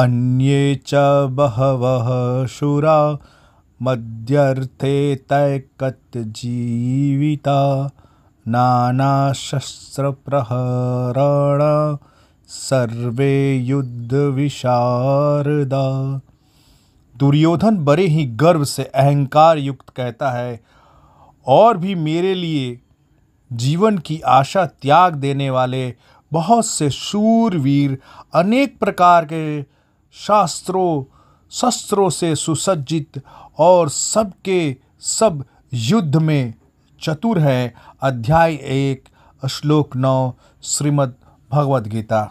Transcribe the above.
अन्ये च बहवः शुरा नाना शस्त्र नानाशस्त्रप्रहरण सर्वे विशारदा दुर्योधन बड़े ही गर्व से अहंकार युक्त कहता है और भी मेरे लिए जीवन की आशा त्याग देने वाले बहुत से शूरवीर अनेक प्रकार के शास्त्रों शस्त्रों से सुसज्जित और सबके सब युद्ध में चतुर है अध्याय एक श्लोक नौ श्रीमद् भगवद गीता